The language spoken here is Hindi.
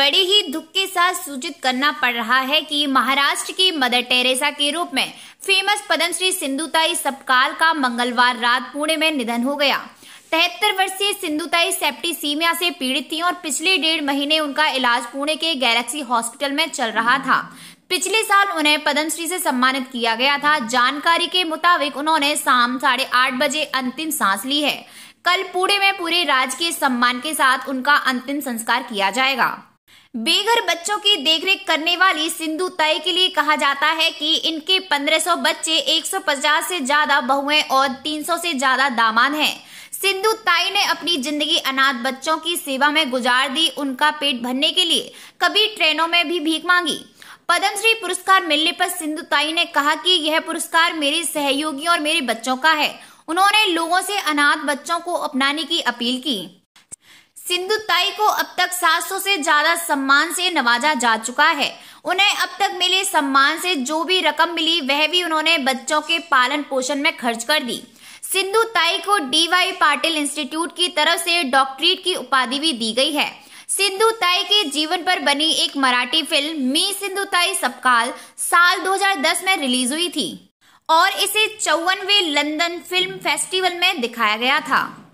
बड़े ही दुख के साथ सूचित करना पड़ रहा है कि महाराष्ट्र की मदर टेरेसा के रूप में फेमस पद्मश्री सिंधुताई सपकाल का मंगलवार रात पुणे में निधन हो गया तिहत्तर वर्षीय सिंधुताई सेप्टिसीमिया से पीड़ित थी और पिछले डेढ़ महीने उनका इलाज पुणे के गैलेक्सी हॉस्पिटल में चल रहा था पिछले साल उन्हें पद्मश्री से सम्मानित किया गया था जानकारी के मुताबिक उन्होंने शाम साढ़े आठ बजे अंतिम सांस ली है कल पुणे में पूरे राजकीय सम्मान के साथ उनका अंतिम संस्कार किया जाएगा बेघर बच्चों की देखरेख करने वाली सिंधु ताई के लिए कहा जाता है कि इनके 1500 बच्चे 150 से ज्यादा बहुएं और 300 से ज्यादा दामाद हैं सिंधु ताई ने अपनी जिंदगी अनाथ बच्चों की सेवा में गुजार दी उनका पेट भरने के लिए कभी ट्रेनों में भी भीख मांगी पद्मश्री पुरस्कार मिलने पर सिंधु ताई ने कहा कि यह पुरस्कार मेरे सहयोगियों और मेरे बच्चों का है उन्होंने लोगों से अनाथ बच्चों को अपनाने की अपील की सिंधु ताई को अब तक 700 से ज्यादा सम्मान से नवाजा जा चुका है उन्हें अब तक मिले सम्मान से जो भी रकम मिली वह भी उन्होंने बच्चों के पालन पोषण में खर्च कर दी सिंधु ताई को डीवाई पाटिल इंस्टीट्यूट की तरफ से डॉक्टरेट की उपाधि भी दी गई है सिंधु ताई के जीवन पर बनी एक मराठी फिल्म मी सिंधु ताई सपकाल साल 2010 में रिलीज हुई थी और इसे चौवनवे लंदन फिल्म फेस्टिवल में दिखाया गया था